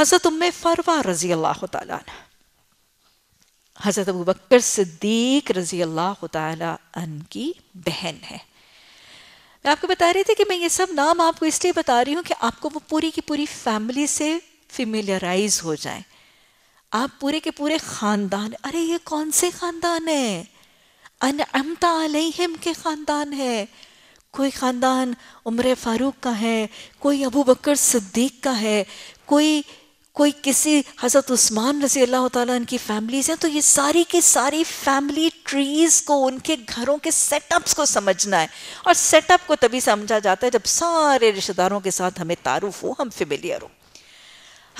हज़रत उम्मे फ़रवा रज़ी अल्लाह तन हज़रत अबू बकर सिद्दीक रज़ी अल्लाह तन की बहन है मैं आपको बता रही थी कि मैं ये सब नाम आपको इसलिए बता रही हूँ कि आपको वो पूरी की पूरी फैमिली से फेमिलराइज हो जाए आप पूरे के पूरे ख़ानदान अरे ये कौन से ख़ानदान है अन अमता अलहिम के ख़ानदान है कोई ख़ानदान उम्र फ़ारूक का है कोई अबू बकर सिद्दीक का है कोई कोई किसी हज़रत उस्मान रजी अल्लाह तन की फैमिलीज हैं तो ये सारी की सारी फैमिली ट्रीज़ को उनके घरों के सेटअप्स को समझना है और सेटअप को तभी समझा जाता है जब सारे रिश्तेदारों के साथ हमें तारुफ हो हम फेमिलियर हो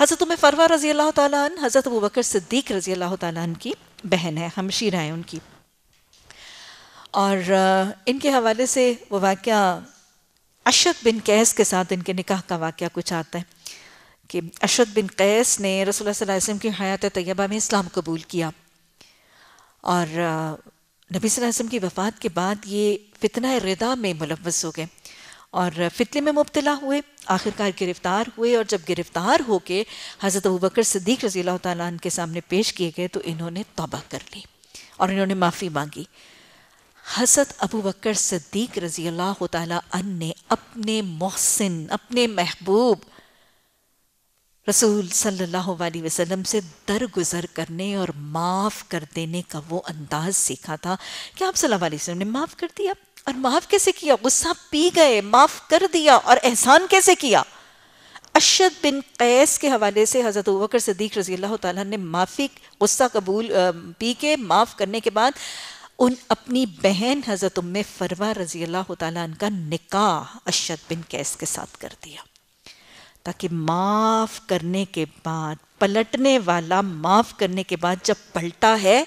हज़रत में फरवा रजी अल्लाह तन हज़रत अबू बकर सिद्दीक रजी अल्लाह तन की बहन है हमशीरा है उनकी और इनके हवाले से वो वाक़ अशद बिन कैस के साथ इनके निकाह का वाक़ कुछ आता है कि अशद बिन कैस ने रसोल वसम की हयात तैयबा में इस्लाम कबूल किया और नबी वसम की वफ़ात के बाद ये फितना रदा में मुलवस हो गए और फितने में मुबतला हुए आखिरकार गिरफ़्तार हुए और जब गिरफ़्तार होके हज़रत अबूबकर सदीक़ रज़ी अल्लाह के सामने पेश किए गए तो इन्होंने तोबा कर ली और इन्होंने माफ़ी मांगी हसत अबू बकर रज़ी अल्लाह तन ने अपने मोहसिन अपने महबूब रसूल सल्लल्लाहु अलैहि वसल्लम से दरगुजर करने और माफ़ कर देने का वो अंदाज़ सीखा था कि आप सल्लल्लाहु अलैहि वसल्लम ने माफ़ कर दिया और माफ़ कैसे किया गुस्सा पी गए माफ़ कर दिया और एहसान कैसे किया अशद बिन कैस के हवाले से हज़रत वक्र सदीक रजी अल्लाह ताफ़ी ने माफ़ी गुस्सा कबूल पी के माफ़ करने के बाद उन अपनी बहन हज़रत उम फरवा रजी अल्लाह ताला का निकाह अशद बिन कैस के साथ कर दिया ताकि माफ़ करने के बाद पलटने वाला माफ़ करने के बाद जब पलटा है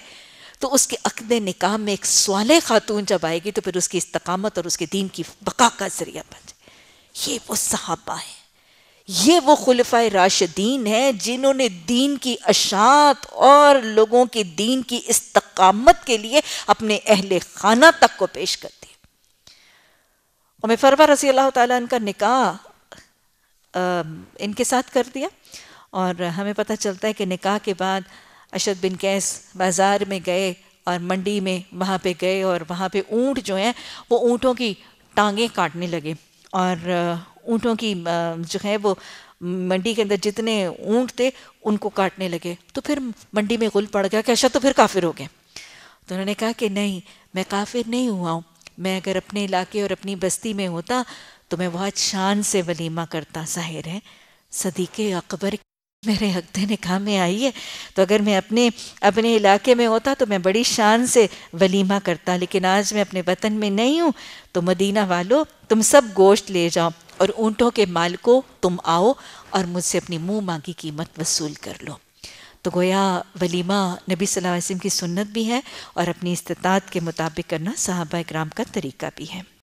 तो उसके अकद निकाह में एक सवाल खातून जब आएगी तो फिर उसकी इस्तकामत और उसके दीन की बका का जरिया बन जाए ये वो सहाबा है ये वो खुलफा राशदीन है जिन्होंने दीन की अशात और लोगों के दीन की इस्तकामत के लिए अपने अहल खाना तक को पेश कर और मैं फरवा रसी अल्लाह तन का निकाह इनके साथ कर दिया और हमें पता चलता है कि निकाह के बाद अशद बिन कैस बाज़ार में गए और मंडी में वहाँ पे गए और वहाँ पे ऊँट जो हैं वो ऊँटों की टांगें काटने लगे और ऊँटों की जो है वो मंडी के अंदर जितने ऊँट थे उनको काटने लगे तो फिर मंडी में गुल पड़ गया कि अशद तो फिर काफिर हो गए तो उन्होंने कहा कि नहीं मैं काफिर नहीं हुआ हूँ मैं अगर अपने इलाके और अपनी बस्ती में होता तो मैं बहुत शान से वलीमा करता साहिर है सदीक़ अकबर मेरे हकते ने कहा मैं आई है तो अगर मैं अपने अपने इलाके में होता तो मैं बड़ी शान से वलीमा करता लेकिन आज मैं अपने वतन में नहीं हूँ तो मदीना वालों तुम सब गोश्त ले जाओ और ऊँटों के मालिकों तुम आओ और मुझसे अपनी मुँह मांगी कीमत वसूल कर लो तो गोया वलीमा नबी सल्लल्लाहु अलैहि वसल्लम की सुन्नत भी है और अपनी इस्तात के मुताबिक करना साहबा इक्राम का तरीका भी है